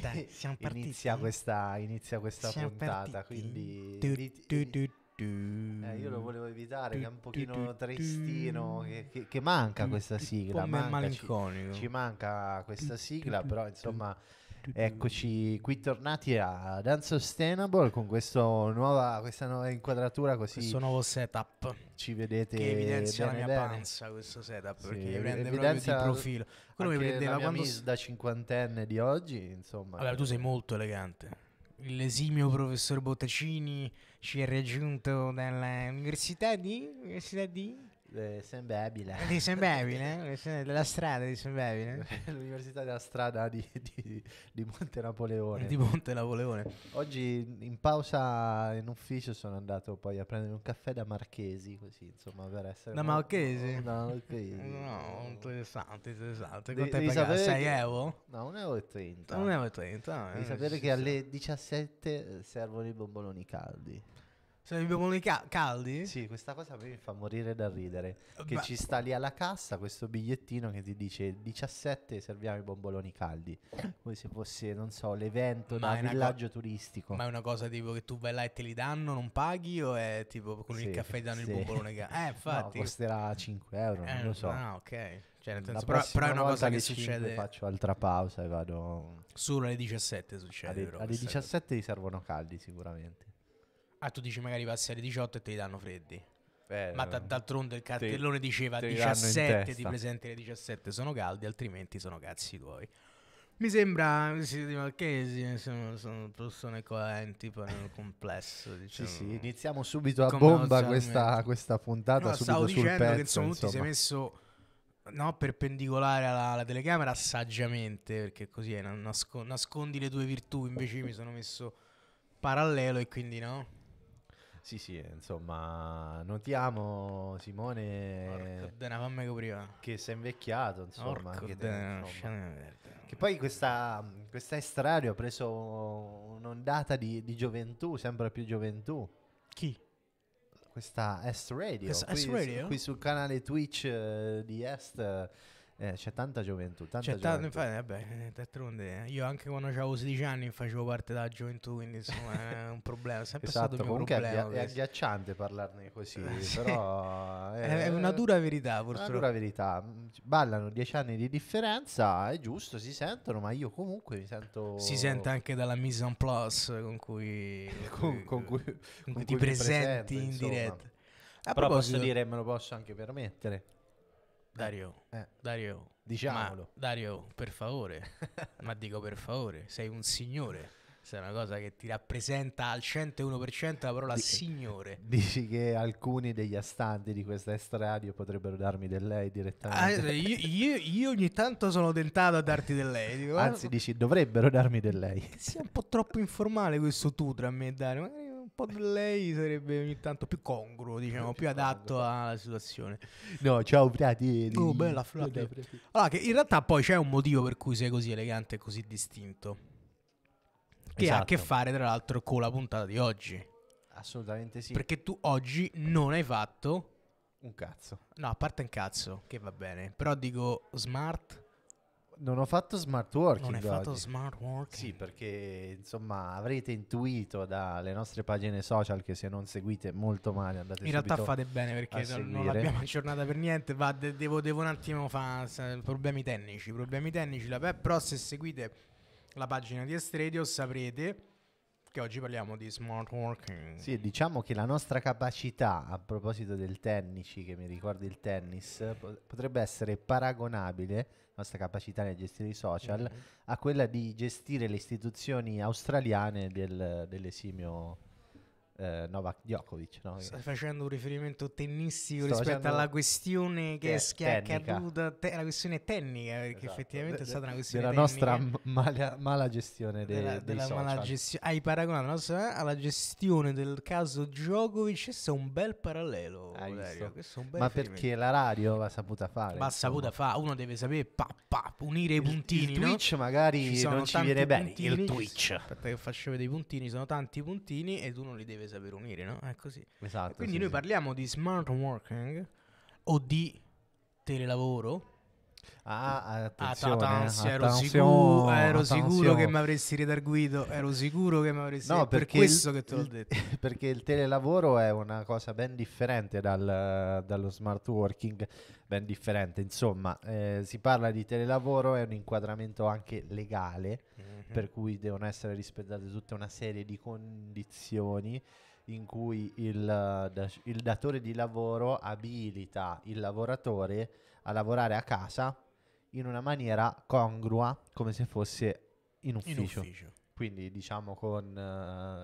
Dai, siamo partiti. Inizia eh. questa, inizia questa puntata, partiti. quindi... Du, du, du, eh, io lo volevo evitare, che è un pochino tristino, che, che, che manca questa sigla. Manca, malinconico. Ci, ci manca questa sigla, però insomma Eccoci qui tornati a Dance Sustainable con nuova, questa nuova inquadratura così. Questo nuovo setup. Ci vedete. Che evidenzia bene, la mia bene. panza questo setup sì, perché prende proprio profilo. Quello mi prendeva quando... Miss da cinquantenne di oggi, insomma. Vabbè, tu sei molto elegante l'esimio professor Bottacini ci ha raggiunto dall'università di, università di eh, Sembebile. Di Sembebile? della strada di Sembebile? L'università della strada di, di, di, Monte Napoleone. Di Monte Napoleone. Oggi in pausa in ufficio sono andato poi a prendere un caffè da Marchesi, così insomma per essere... Da ma- Marchesi? no, Marchesi. No, interessante, interessante. Quanto hai pagato? 6 euro? No, 1,30 euro. 1,30 euro. Devi eh, sapere che alle 17 eh, servono i bomboloni caldi. Sono i biomoni ca- caldi? Sì, questa cosa mi fa morire da ridere. Che Beh. ci sta lì alla cassa questo bigliettino che ti dice 17 serviamo i bomboloni caldi. Come se fosse, non so, l'evento ma da villaggio co- turistico. Ma è una cosa tipo che tu vai là e te li danno, non paghi o è tipo con sì, il caffè danno sì. il bombolone caldo? Eh, infatti. No, costerà 5 euro, eh, non lo so. Ah, ok. Cioè, senso, però, però, è una cosa che succede. Faccio altra pausa e vado. Solo alle 17 succede. Alle, alle 17 ti servono caldi sicuramente. Ah, tu dici magari passi alle 18 e te li danno freddi. Eh, Ma d- d'altronde il cartellone te, diceva te 17, ti presenti alle 17, sono caldi, altrimenti sono cazzi tuoi. Mi sembra che sono, sono persone coerenti per il complesso. Diciamo. Sì, sì, iniziamo subito a Come bomba questa, questa, puntata. No, stavo dicendo pezzo, che insomma, insomma. tu si è messo no, perpendicolare alla, alla, telecamera saggiamente, perché così è, eh, nascondi le tue virtù, invece mi sono messo parallelo e quindi no. Sì, sì, insomma, notiamo Simone che si è invecchiato, insomma, anche te, insomma. che poi questa, questa estradio ha preso un'ondata di, di gioventù, sempre più gioventù. Chi? Questa Est Radio, qui, qui, sul canale Twitch uh, di Est. Uh, eh, c'è tanta gioventù, tanta c'è gioventù. infatti, vabbè, eh, d'altronde eh, io anche quando avevo 16 anni facevo parte della gioventù, quindi insomma è un problema, è sempre esatto, stato un comunque problema. È, agghiacciante parlarne così, però è, una dura verità purtroppo. Una dura verità, ballano 10 anni di differenza, è giusto, si sentono, ma io comunque mi sento... Si sente anche dalla mise en Plus con cui, con, con cui, con cui ti presenti presento, in diretta. A Però posso dire, me lo posso anche permettere. Eh, Dario, eh. Dario, diciamolo. Dario, per favore, ma dico per favore, sei un signore. Sei una cosa che ti rappresenta al 101% la parola Dici, signore. Dici che alcuni degli astanti di questa estradio potrebbero darmi del lei direttamente. Ah, io, io, io, ogni tanto sono tentato a darti del lei. Dico, Anzi, guarda, dici dovrebbero darmi del lei. Sia un po' troppo informale questo tu tra me e Dario. Magari po' di lei sarebbe ogni tanto più congruo, diciamo, eh, più, diciamo adatto alla situazione. No, ciao Frati. Oh, bella frate. Allora, che in realtà poi c'è un motivo per cui sei così elegante e così distinto. Che esatto. ha a che esatto. fare, tra l'altro, con la puntata di oggi. Assolutamente sì. Perché tu oggi non hai fatto... Un cazzo. No, a parte un cazzo, che va bene. Però dico smart non ho fatto smart working. Non hai fatto oggi. smart working. Sì, perché insomma avrete intuito dalle nostre pagine social che se non seguite molto male andate In realtà fate bene perché non, l'abbiamo aggiornata per niente. Va, de- devo, devo, un attimo fare problemi tecnici. Problemi tecnici. La, beh, però se seguite la pagina di Estradio saprete perché oggi parliamo di smart working. Sì, diciamo che la nostra capacità, a proposito del tennis, che mi ricorda il tennis, potrebbe essere paragonabile, la nostra capacità nel gestire i social, mm-hmm. a quella di gestire le istituzioni australiane del, dell'esimio eh, Novak Djokovic. No? Stai facendo un riferimento tennistico Sto rispetto alla questione che, è, accaduta, te, la questione tecnica, perché esatto. effettivamente de, è stata una questione della tecnica. nostra mala, mala gestione dei, della, dei della gesti- Hai paragonato la nostra, eh, alla gestione del caso Djokovic, questo è un bel parallelo. Un bel Ma perché la radio va saputa fare. Va saputa fare, uno deve sapere pa, pa, unire il, i puntini. Il Twitch magari ci non ci viene bene, il Twitch. Aspetta che faccio vedere i puntini, sono tanti puntini e tu non li deve deve saper unire, no? È così. Esatto. E quindi sì, noi sì. parliamo di smart working o di telelavoro Ah, attenzione, Atansia, ero, attenzione, sicuro, ero sicuro che mi avresti ridarguito, ero sicuro che mi avresti No, per questo il, che te l'ho detto. Perché il telelavoro è una cosa ben differente dal, dallo smart working, ben differente, insomma, eh, si parla di telelavoro, è un inquadramento anche legale, mm-hmm. per cui devono essere rispettate tutta una serie di condizioni in cui il, eh, il datore di lavoro abilita il lavoratore a lavorare a casa in una maniera congrua come se fosse in ufficio. In ufficio. Quindi diciamo con uh,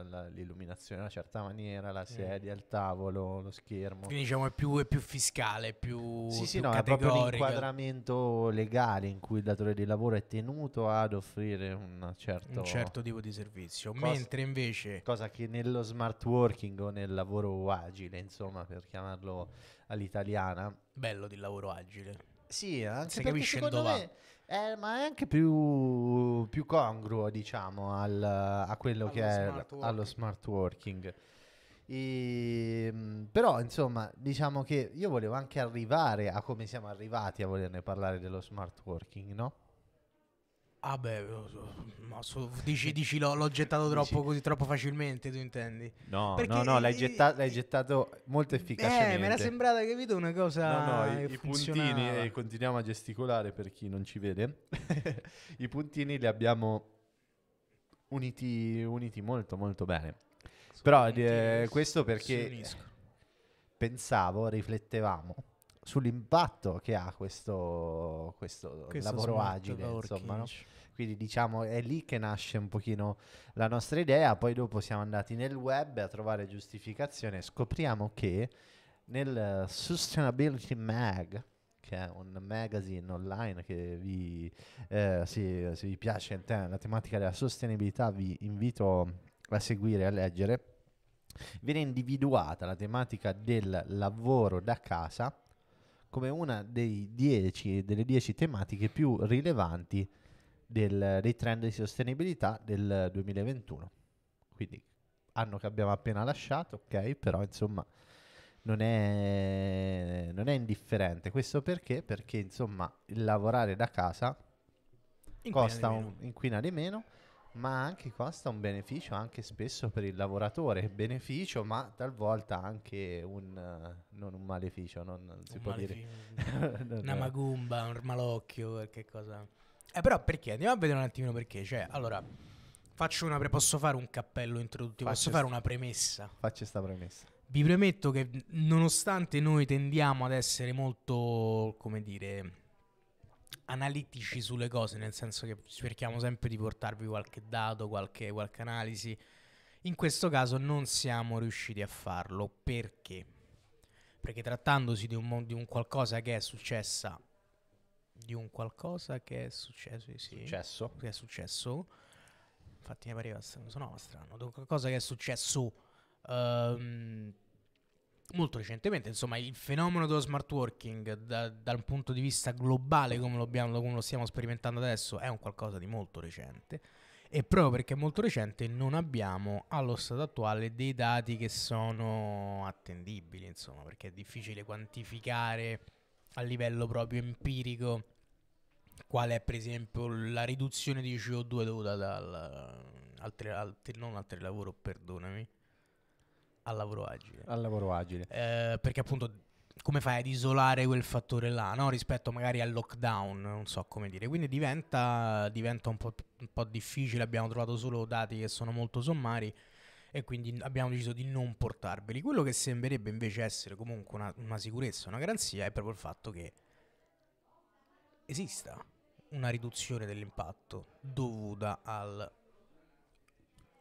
la, l'illuminazione in una certa maniera, la sedia, il tavolo, lo schermo. Quindi diciamo è più, è più fiscale, più Sì, più sì, no, è proprio l'inquadramento legale in cui il datore di lavoro è tenuto ad offrire certo un certo, tipo di servizio. Cosa, mentre invece... Cosa che nello smart working o nel lavoro agile, insomma, per chiamarlo all'italiana. Bello del lavoro agile. Sì, anche Se perché secondo me è, eh, ma è anche più, più congruo, diciamo, al, a quello allo che è smart allo smart working. E, ehm, però, insomma, diciamo che io volevo anche arrivare a come siamo arrivati a volerne parlare dello smart working, no? Ah beh, no, so, dici, dici l'ho, l'ho, gettato troppo, così, troppo facilmente, tu intendi? No, Perché no, no, l'hai, getta- l'hai gettato molto efficacemente. Eh, mi era sembrata, capito, una cosa No, no, i, i puntini, e eh, continuiamo a gesticolare per chi non ci vede, i puntini li abbiamo uniti, uniti molto molto bene. Sono Però eh, eh, questo perché pensavo, riflettevamo sull'impatto che ha questo, questo, questo lavoro agile, insomma, no? Quindi diciamo è lì che nasce un pochino la nostra idea, poi dopo siamo andati nel web a trovare giustificazione e scopriamo che nel Sustainability Mag, che è un magazine online che vi, eh, se, se vi piace la tematica della sostenibilità vi invito a seguire, e a leggere, viene individuata la tematica del lavoro da casa come una dieci, delle 10 tematiche più rilevanti del, dei trend di sostenibilità del 2021. Quindi anno che abbiamo appena lasciato, ok, però insomma non è, non è indifferente. Questo perché? Perché insomma il lavorare da casa inquina costa di un, inquina di meno ma anche costa un beneficio anche spesso per il lavoratore, beneficio ma talvolta anche un, uh, non un maleficio, non, non si un può dire. Una magumba, un malocchio, qualche cosa. Eh, però perché? Andiamo a vedere un attimino perché. Cioè, allora, faccio una pre- posso fare un cappello introduttivo, faccio posso fare una premessa. Faccio questa premessa. Vi premetto che nonostante noi tendiamo ad essere molto, come dire analitici sulle cose, nel senso che cerchiamo sempre di portarvi qualche dato, qualche, qualche analisi. In questo caso non siamo riusciti a farlo perché? Perché trattandosi di un, di un qualcosa che è successa, di un qualcosa che è successo, sì, successo. Che è successo, infatti mi pareva, strano, sonava strano, di qualcosa che è successo um, molto recentemente, insomma, il fenomeno dello smart working da, dal punto di vista globale come lo, abbiamo, come lo, stiamo sperimentando adesso è un qualcosa di molto recente e proprio perché è molto recente non abbiamo allo stato attuale dei dati che sono attendibili, insomma, perché è difficile quantificare a livello proprio empirico qual è per esempio la riduzione di CO2 dovuta dal, Altri, al, non al telelavoro, perdonami, al lavoro agile. Al lavoro agile. Eh, perché appunto come fai ad isolare quel fattore là, no? rispetto magari al lockdown, non so come dire. Quindi diventa, diventa un, po', un, po', difficile, abbiamo trovato solo dati che sono molto sommari e quindi abbiamo deciso di non portarveli. Quello che sembrerebbe invece essere comunque una, una sicurezza, una garanzia, è proprio il fatto che esista una riduzione dell'impatto dovuta al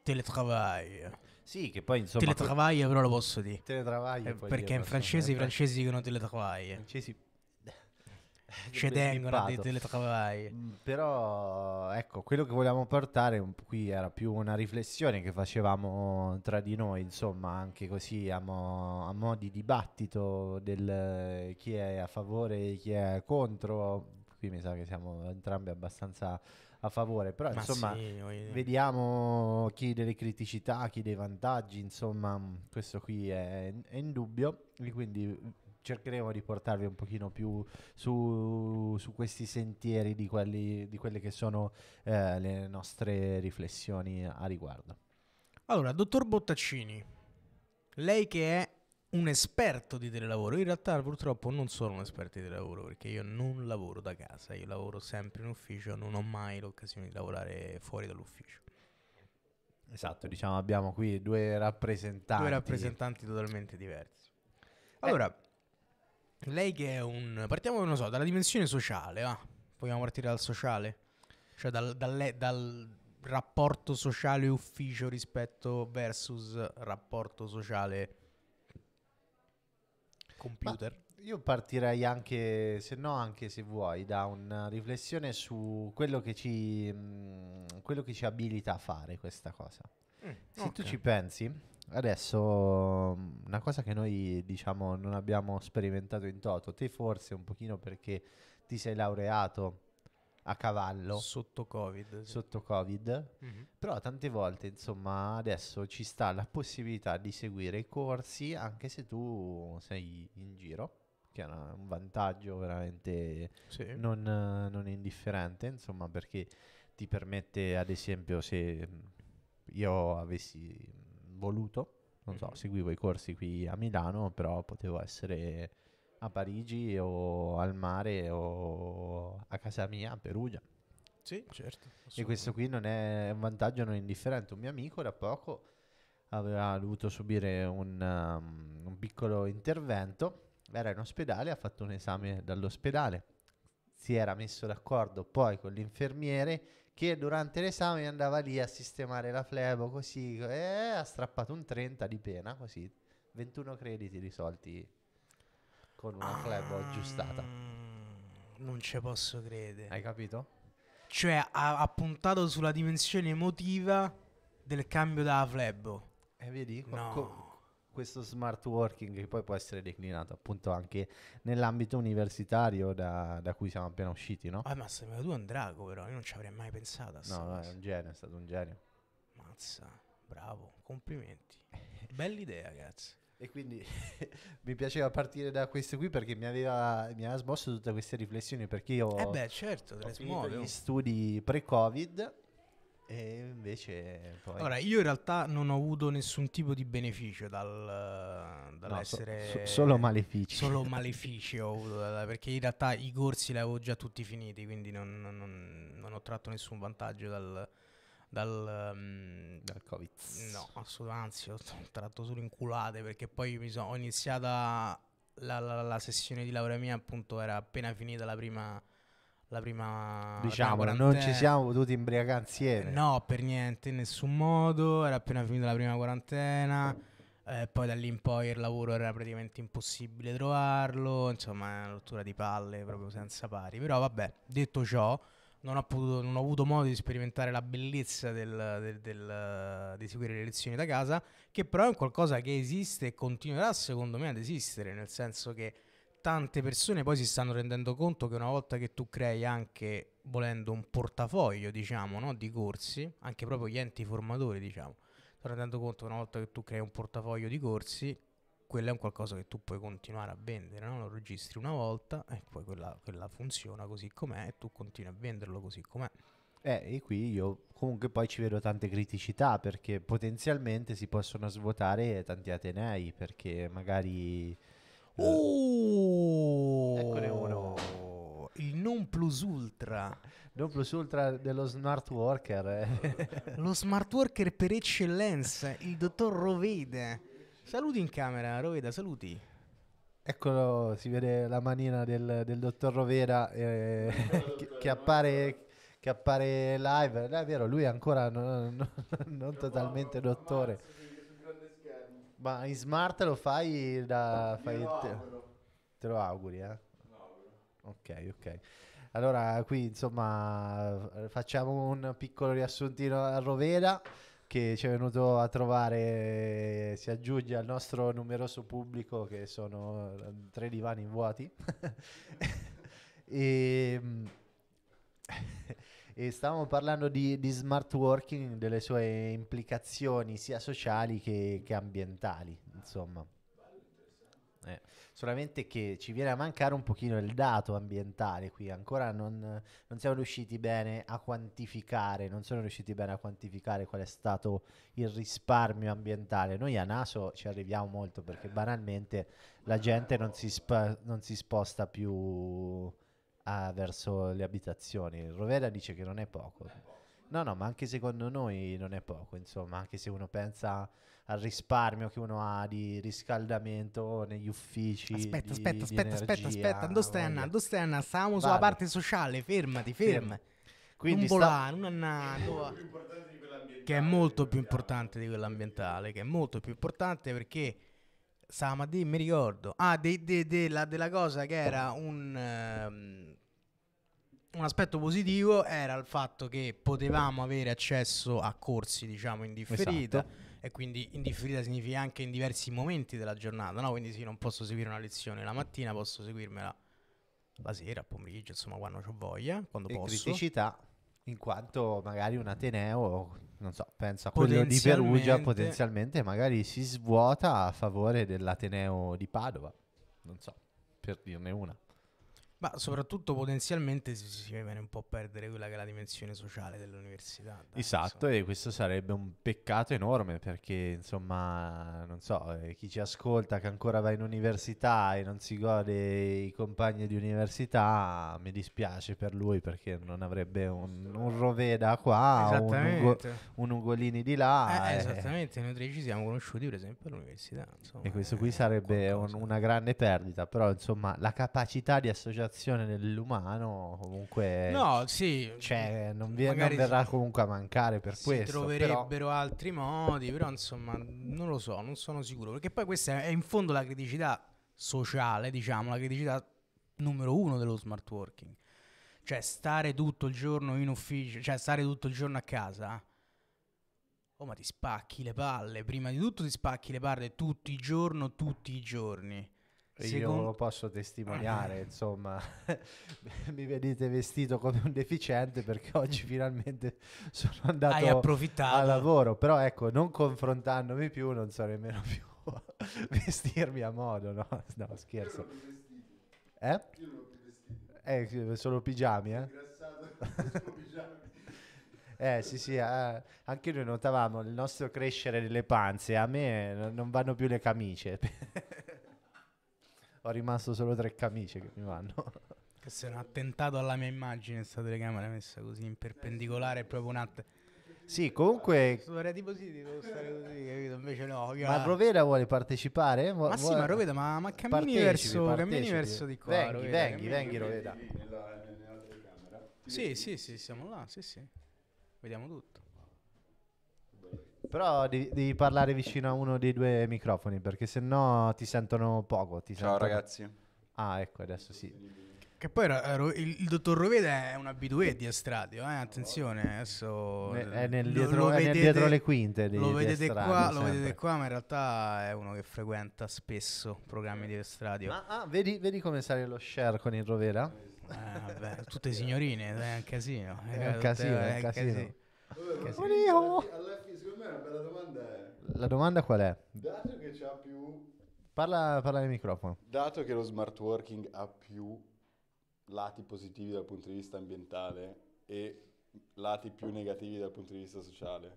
teletravaglio. Sì, che poi insomma... Teletravaglio però lo posso dire. Teletravaglio. Eh, perché in francese i francesi dicono teletravaglio. I francesi eh, ci tengono a delle travaglie. Mm, però ecco, quello che volevamo portare qui era più una riflessione che facevamo tra di noi, insomma, anche così a, mo, a mo di dibattito del eh, chi è a favore e chi è contro. Qui mi sa che siamo entrambi abbastanza a favore, però Ma insomma sì, vediamo chi delle criticità, chi dei vantaggi, insomma mm, questo qui è, è dubbio. e quindi mm, cercheremo di portarvi un pochino più su, su questi sentieri di, quelli, di, quelle che sono eh, le nostre riflessioni a riguardo. Allora, dottor Bottaccini, lei che è un esperto di telelavoro. In realtà purtroppo non sono un esperto di telelavoro perché io non lavoro da casa, io lavoro sempre in ufficio, non ho mai l'occasione di lavorare fuori dall'ufficio. Esatto, diciamo abbiamo qui due rappresentanti. Due rappresentanti totalmente diversi. Eh. Allora, eh. lei che è un... Partiamo, non so, dalla dimensione sociale, va. Vogliamo partire dal sociale? Cioè dal, dal, dal rapporto sociale ufficio rispetto versus rapporto sociale computer. Ma io partirei anche, se no anche se vuoi, da una eh, riflessione su quello che ci, mh, mm, quello che ci abilita a fare questa cosa. Mm, se okay. tu ci pensi, adesso mm, una cosa che noi diciamo non abbiamo sperimentato in toto, te forse un pochino perché ti sei laureato a cavallo. Sotto Covid. Sì. Sotto Covid. Mm-hmm. Però tante volte, insomma, adesso ci sta la possibilità di seguire i corsi anche se tu sei in giro, che è una, un vantaggio veramente sì. non, non indifferente, insomma, perché ti permette, ad esempio, se io avessi voluto, non mm-hmm. so, mhm. seguivo i corsi qui a Milano, però potevo essere a Parigi o al mare o a casa mia a Perugia. Sì, certo. E questo qui non è un vantaggio non indifferente. Un mio amico da poco aveva dovuto subire un, um, un piccolo intervento, era in ospedale, ha fatto un esame dall'ospedale, si era messo d'accordo poi con l'infermiere che durante l'esame andava lì a sistemare la flebo così e eh, ha strappato un 30 di pena così, 21 crediti risolti con una ah, club aggiustata. Non ci posso credere. Hai capito? Cioè, ha, ha, puntato sulla dimensione emotiva del cambio da flebo. E eh, vedi? No. Co- questo smart working che poi può essere declinato appunto anche nell'ambito universitario da, da cui siamo appena usciti, no? Ah, ma sembra tu un drago però, io non ci avrei mai pensato a No, no, è un genio, è stato un genio. Mazza, bravo, complimenti. Bell'idea, ragazzi. E quindi mi piaceva partire da questo qui perché mi aveva, mi aveva smosso tutte queste riflessioni perché io eh beh, certo, ho finito gli oh. studi pre-covid e invece poi... Allora, io in realtà non ho avuto nessun tipo di beneficio dal, dall'essere... No, so, so, solo malefici. Solo malefici ho avuto, perché in realtà i corsi li avevo già tutti finiti, quindi non, non, non ho tratto nessun vantaggio dal dal, um, dal covid no assolutamente anzi ho tratto solo inculate perché poi mi sono, ho iniziata la, la, la, sessione di laurea mia appunto era appena finita la prima la prima diciamo la non ci siamo potuti imbriacare insieme no per niente in nessun modo era appena finita la prima quarantena eh, poi da lì in poi il lavoro era praticamente impossibile trovarlo insomma è una rottura di palle proprio senza pari però vabbè detto ciò non ho, potuto, non ho avuto modo di sperimentare la bellezza del, del, del, di seguire le lezioni da casa, che però è un qualcosa che esiste e continuerà secondo me ad esistere, nel senso che tante persone poi si stanno rendendo conto che una volta che tu crei anche, volendo un portafoglio, diciamo, no, di corsi, anche proprio gli enti formatori, diciamo, sto rendendo conto che una volta che tu crei un portafoglio di corsi, quello è un qualcosa che tu puoi continuare a vendere, no? lo registri una volta e poi quella, quella funziona così com'è e tu continui a venderlo così com'è. Eh, e qui io comunque poi ci vedo tante criticità perché potenzialmente si possono svuotare tanti Atenei perché magari... Eh, oh! eccone uno! Il non plus ultra. Non plus ultra dello smart worker. Eh. Lo smart worker per eccellenza, il dottor Rovede. Saluti in camera, Roveda, saluti. Eccolo, si vede la manina del, del dottor Roveda eh, che, che, appare, che, appare, live. è vero, lui è ancora non, non, non totalmente dottore. Ma in smart lo fai da... Fai te, te lo auguri, eh? Ok, ok. Allora, qui insomma facciamo un piccolo riassuntino a Roveda che ci è venuto a trovare, si aggiunge al nostro numeroso pubblico che sono eh, tre divani vuoti. e, mm, e stavamo parlando di, di, smart working, delle sue implicazioni sia sociali che, che ambientali, insomma. Eh solamente che ci viene a mancare un pochino il dato ambientale qui, ancora non, non, siamo riusciti bene a quantificare, non sono riusciti bene a quantificare qual è stato il risparmio ambientale. Noi a Naso ci arriviamo molto perché eh. banalmente la eh, gente non oh. si, spa- non si sposta più a, ah, verso le abitazioni. Il Rovera dice che non è poco. No, no, ma anche secondo noi non è poco, insomma, anche se uno pensa al risparmio che uno ha di riscaldamento negli uffici. Aspetta, di, aspetta, di aspetta, aspetta, aspetta, dove stai andando? Dove stai andando? Stavamo sulla parte sociale, fermati, ferma. Ferm. Quindi non volare, sta... non andare. Che è molto più importante di quello ambientale, che è molto più importante perché stamattina mi ricordo, ah, de, de, de, la, della cosa che era un... Uh, un aspetto positivo era il fatto che potevamo avere accesso a corsi, diciamo, in differita. Esatto e quindi in differita significa anche in diversi momenti della giornata, no? Quindi sì, non posso seguire una lezione la mattina, posso seguirmela la sera, pomeriggio, insomma, quando ho voglia, quando e posso. criticità, in quanto magari un Ateneo, non so, penso a quello di Perugia, potenzialmente magari si svuota a favore dell'Ateneo di Padova, non so, per dirne una. Ma soprattutto potenzialmente si, si viene un po' a perdere quella che è la dimensione sociale dell'università. Dai, esatto, insomma. e questo sarebbe un peccato enorme perché insomma, non so, eh, chi ci ascolta che ancora va in università e non si gode i compagni di università, mi dispiace per lui perché non avrebbe un, un Roveda qua, un, Ugo, un, Ugolini di là. Eh, eh, esattamente, noi ci siamo conosciuti per esempio all'università. Insomma, e questo qui sarebbe un, una grande perdita, però insomma la capacità di associare generazione nell'umano comunque no, sì, cioè, non, vi, non verrà comunque a mancare per si questo. Troverebbero però... altri modi, però insomma non lo so, non sono sicuro, perché poi questa è in fondo la criticità sociale, diciamo, la criticità numero uno dello smart working. Cioè stare tutto il giorno in ufficio, cioè stare tutto il giorno a casa. Oh, ma ti spacchi le palle. Prima di tutto ti spacchi le palle tutti i giorni, tutti i giorni. Secondo... Io lo posso testimoniare, insomma, mi vedete vestito come un deficiente perché oggi finalmente sono andato a lavoro, però ecco, non confrontandomi più non so nemmeno più vestirmi a modo, no? No, scherzo. Eh? Eh, solo pigiami, eh? Eh sì sì, eh, anche noi notavamo il nostro crescere delle panze, a me non vanno più le camicie ho rimasto solo tre camicie che mi vanno. Questo è un attentato alla mia immagine, sta telecamera messa così in perpendicolare, è proprio un attentato. Sì, comunque. Sarei tipo sì, devo stare così, capito? Invece no. Ma Rovera vuole partecipare? Vu- ma sì, ma Roveda, ma, ma cammini, partecipi, verso, partecipi. cammini verso di qua. Venghi, Rovera, venghi, venghi, Roveda. Nella, nella sì, sì, sì, siamo là, sì, sì. Vediamo tutto. Però devi, devi, parlare vicino a uno dei due microfoni perché sennò ti sentono poco. Ti Ciao sentono... ragazzi. Ah, ecco, adesso sì. Che poi il, il, dottor Roveda è un abitué di Estradio, eh? attenzione, adesso ne, è, nel dietro, lo, lo vedete, nel dietro le quinte di, lo vedete, Estradio, qua, lo vedete qua, ma in realtà è uno che frequenta spesso programmi di Estradio. Ma, ah, vedi, vedi, come sale lo share con il Roveda? Eh, vabbè, tutte signorine, è un casino. È un casino, è un casino. Vabbè, che alla fi- alla secondo me è una bella domanda. È, La domanda qual è? dato che c'ha più. Parla, parla nel microfono. Dato che lo smart working ha più lati positivi dal punto di vista ambientale e lati più negativi dal punto di vista sociale,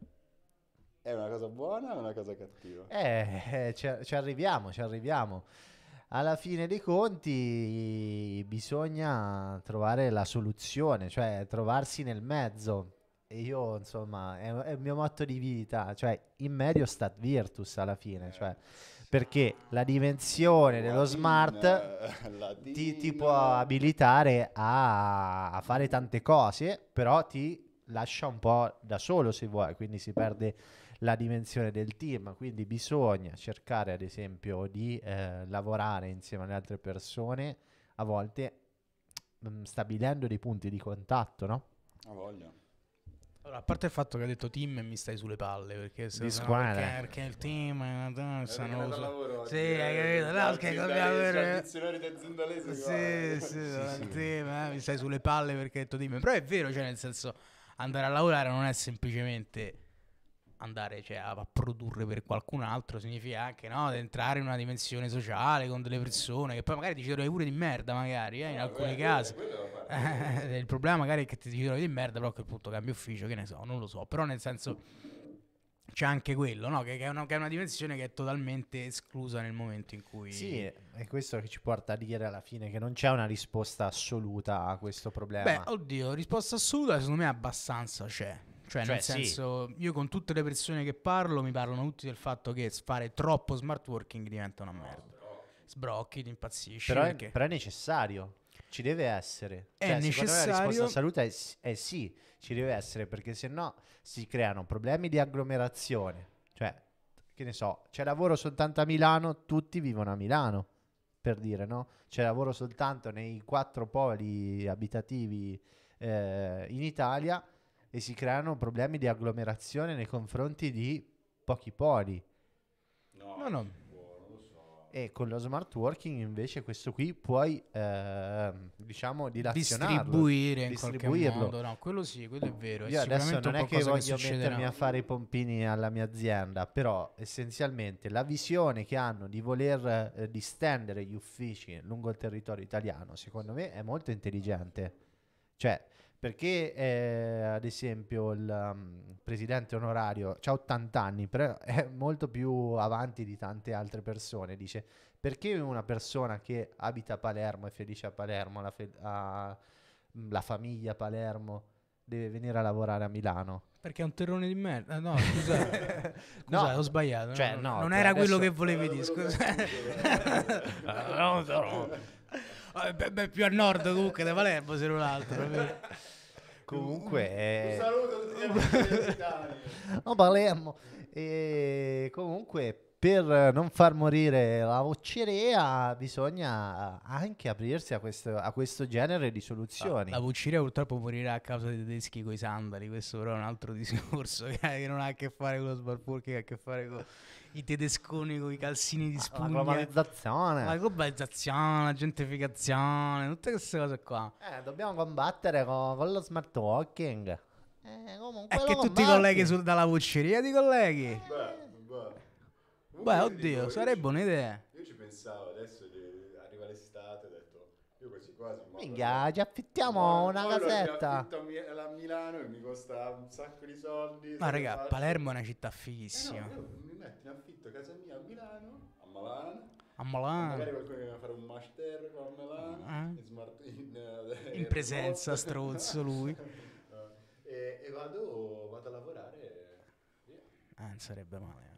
è una cosa buona o è una cosa cattiva? Eh, eh, ci, ci arriviamo, ci arriviamo. Alla fine dei conti bisogna trovare la soluzione, cioè trovarsi nel mezzo io, insomma, è, è, il mio motto di vita, cioè in medio stat virtus alla fine, eh, cioè, perché la dimensione Latina, dello smart ti, ti può abilitare a, a, fare tante cose, però ti lascia un po' da solo se vuoi, quindi si perde la dimensione del team, quindi bisogna cercare ad esempio di eh, lavorare insieme alle altre persone, a volte mh, mm, stabilendo dei punti di contatto, no? A voglia. Allora, a parte il fatto che ha detto team mi stai sulle palle perché se di squadra. Perché, perché il team è una danza, non sì, eh, hai capito? No, che dobbiamo avere dizionario Sì, sì, sì, sì. team, eh, mi stai sulle palle perché ha detto team. Però è vero, cioè nel senso andare a lavorare non è semplicemente andare cioè, a produrre per qualcun altro significa anche no, entrare in una dimensione sociale con delle persone che poi magari ti ci trovi pure di merda, magari eh, in no, alcuni casi. il problema magari è che ti ci trovi di merda, però a quel punto cambio ufficio, che ne so, non lo so, però nel senso c'è anche quello, no? che, che, è una, che, è una, dimensione che è totalmente esclusa nel momento in cui... Sì, è questo che ci porta a dire alla fine che non c'è una risposta assoluta a questo problema. Beh, oddio, risposta assoluta secondo me abbastanza c'è. Cioè, cioè nel senso, sì. io con tutte le persone che parlo mi parlano tutti del fatto che fare troppo smart working diventa una merda. Sbrocchi, ti impazzisci. Però, perché... però è necessario ci deve essere. È necessario. Cioè, la risposta alla salute è, è, sì, ci deve essere perché se no si creano problemi di agglomerazione. Cioè, che ne so, c'è lavoro soltanto a Milano, tutti vivono a Milano, per dire, no? C'è lavoro soltanto nei quattro poli abitativi eh, in Italia e si creano problemi di agglomerazione nei confronti di pochi poli. No, no. no. E con lo smart working invece questo qui puoi, eh, diciamo, dilazionarlo. Distribuire in qualche modo. No, quello sì, quello è vero. Io è adesso non è che voglio che mettermi a fare i pompini alla mia azienda, però essenzialmente la visione che hanno di voler eh, distendere gli uffici lungo il territorio italiano, secondo me, è molto intelligente. Cioè, perché eh, ad esempio il um, presidente onorario ha 80 anni, però è molto più avanti di tante altre persone. Dice, perché una persona che abita a Palermo, è felice a Palermo, la, fe- a, mm, la famiglia a Palermo, deve venire a lavorare a Milano? Perché è un terrone di merda. No, scusa, no, ho sbagliato. Cioè, no, non cioè, era quello che volevi dire. Scusa. no, no. Eh, beh, più a nord comunque da Palermo se non altro. Comunque... È... Un saluto No, Palermo. E comunque per non far morire la vocirea bisogna anche aprirsi a questo, a questo genere di soluzioni. La, la purtroppo morirà a causa dei tedeschi con i sandali, questo però è un altro discorso che, non ha a che fare con lo sbarpur, che ha a che fare con i tedesconi con i calzini di spugna. La globalizzazione. La globalizzazione, la gentrificazione, tutte queste cose qua. Eh, dobbiamo combattere con, con lo smart working. Eh, comunque è che combatti. tutti i colleghi sono dalla vucceria di colleghi. Beh, beh. beh oddio, sarebbe un'idea. Minchia, ci affittiamo una casetta. a Milano e mi costa un sacco di soldi. Ma raga, faccio. Palermo è una città fighissima. Eh no, mi metto in affitto casa mia a Milano, a Malano. A Milano. Magari qualcuno che va a fare un master a Milano. Eh? In, smart, in, uh, in eh, presenza, stronzo lui. Eh, e, e vado, vado, a lavorare. Eh, non sarebbe male.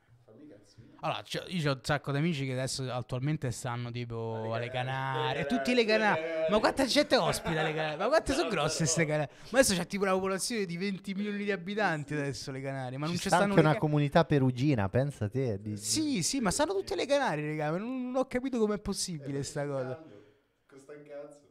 Allora, io ho un sacco di amici che adesso attualmente stanno tipo alle Canarie, tutti le Canarie. Ma quanta gente ospita le Canarie? Ma quante sono grosse queste Canarie? Ma adesso c'è tipo una popolazione di 20 milioni di abitanti adesso le Canarie, ma non c'è ci stanno anche una can... comunità perugina, pensa te. Di... Sì, sì, ma stanno tutte le Canarie, raga, non, non ho capito com'è possibile sta cosa. Costa un cazzo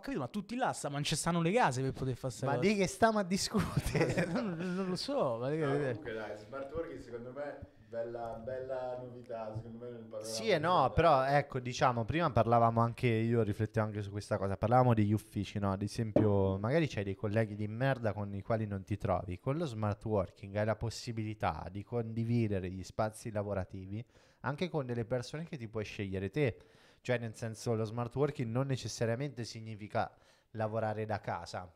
capito, ma tutti là sta, ma ci stanno le case per poter fare Ma di che stiamo a discutere? non, non, lo so. Ma no, ah, comunque dai, smart working secondo me Bella, bella, novità, secondo me. Sì e no, però ecco, diciamo, prima parlavamo anche, io riflettevo anche su questa cosa, parlavamo degli uffici, no? Ad esempio, magari c'hai dei colleghi di merda con i quali non ti trovi. Con lo smart working hai la possibilità di condividere gli spazi lavorativi anche con delle persone che ti puoi scegliere te. Cioè, nel senso, lo smart working non necessariamente significa lavorare da casa.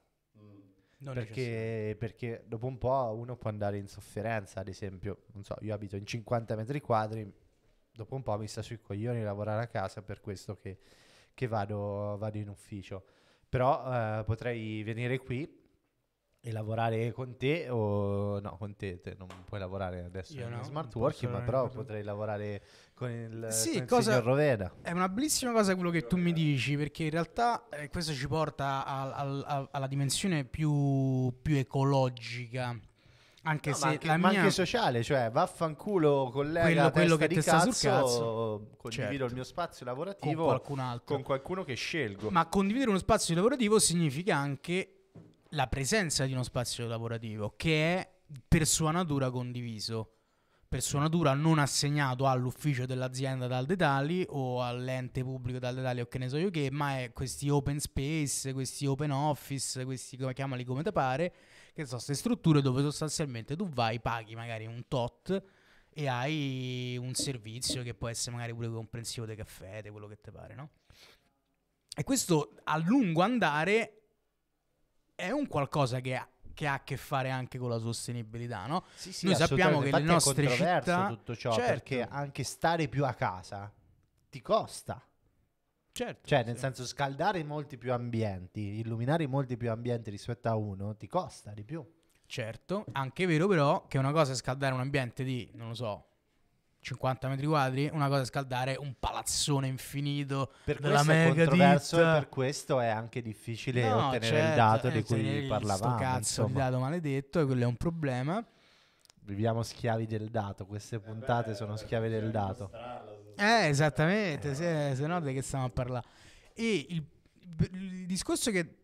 non Perché, perché, dopo un po' uno può andare in sofferenza, ad esempio, non so, io abito in 50 metri quadri, dopo un po' mi sta sui coglioni lavorare a casa per questo che, che vado, vado, in ufficio. Però eh, potrei venire qui e lavorare con te o no, con te, te non puoi lavorare adesso Io in no, smart working, ma però potrei lavorare con il, sì, con cosa, il Roveda. È una bellissima cosa quello che tu mi dici, perché in realtà eh, questo ci porta al, al, al, alla dimensione più, più ecologica. Anche no, se ma anche, la mia... ma anche sociale, cioè vaffanculo collega quello, quello che ti sta sul cazzo, condivido certo. il mio spazio lavorativo con qualcun altro, con qualcuno che scelgo. Ma condividere uno spazio lavorativo significa anche la presenza di uno spazio lavorativo che è per sua natura condiviso, per sua natura non assegnato all'ufficio dell'azienda dal dettagli o all'ente pubblico dal dettagli o che ne so io che, ma è questi open space, questi open office, questi come chiamali come te pare, che sono queste strutture dove sostanzialmente tu vai, paghi magari un tot e hai un servizio che può essere magari pure comprensivo dei caffè, di quello che ti pare, no? E questo a lungo andare è un qualcosa che ha, che ha a che fare anche con la sostenibilità, no? Sì, sì, Noi sappiamo che le nostre città... tutto ciò, certo. perché anche stare più a casa ti costa. Certo, cioè, nel sì. senso, scaldare molti più ambienti, illuminare molti più ambienti rispetto a uno, ti costa di più. Certo, anche vero però che una cosa è scaldare un ambiente di, non lo so, 50 metri quadri, una cosa è scaldare un palazzone infinito per della mega controverso ditta. e per questo è anche difficile no, ottenere certo, il dato di eh, cui parlavamo. Sto cazzo di dato maledetto e quello è un problema. Viviamo schiavi del dato, queste puntate eh beh, sono eh, schiave del dato. Strano, eh, esattamente, eh. se, se no di che stiamo a parlare. E il, il discorso che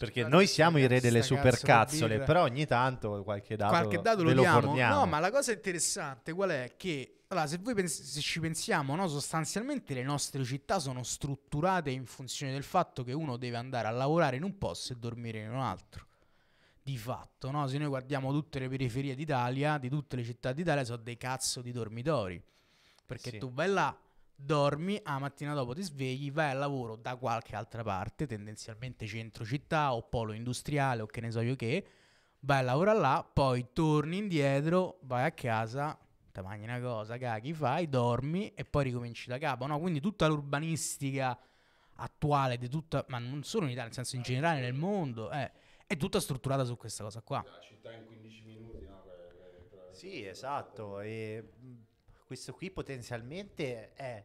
perché noi siamo i re delle supercazzole, però ogni tanto qualche dato, qualche dato lo, lo forniamo. No, ma la cosa interessante qual è? Che allora, se, pens- se ci pensiamo, no, sostanzialmente le nostre città sono strutturate in funzione del fatto che uno deve andare a lavorare in un posto e dormire in un altro. Di fatto, no? se noi guardiamo tutte le periferie d'Italia, di tutte le città d'Italia, sono dei cazzo di dormitori. Perché sì. tu vai là, dormi, a mattina dopo ti svegli, vai al lavoro da qualche altra parte, tendenzialmente centro città o polo industriale o che ne so io che, vai a lavorare là, poi torni indietro, vai a casa, ti mangi una cosa, caghi, fai, dormi e poi ricominci da capo, no? Quindi tutta l'urbanistica attuale di tutta, ma non solo in Italia, nel senso in ah, generale nel mondo, eh, è tutta strutturata su questa cosa qua. La città in 15 minuti, no? Beh, beh, sì, esatto, e questo qui potenzialmente è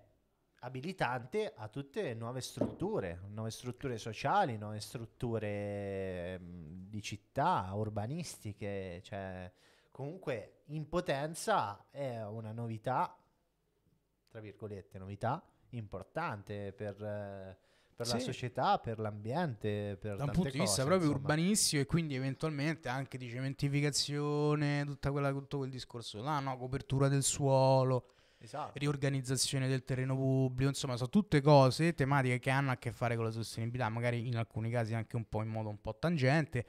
abilitante a tutte le nuove strutture, nuove strutture sociali, nuove strutture ehm, di città, urbanistiche, cioè comunque in potenza è una novità, tra virgolette, novità importante per eh, per sì. la società, per l'ambiente, per da un punto di vista proprio insomma. urbanistico e quindi eventualmente anche di cementificazione, quella, tutto quel discorso là, no? copertura del suolo. Esatto. riorganizzazione del terreno pubblico, insomma, sono tutte cose tematiche che hanno a che fare con la sostenibilità, magari in alcuni casi anche un po' in modo un po' tangente,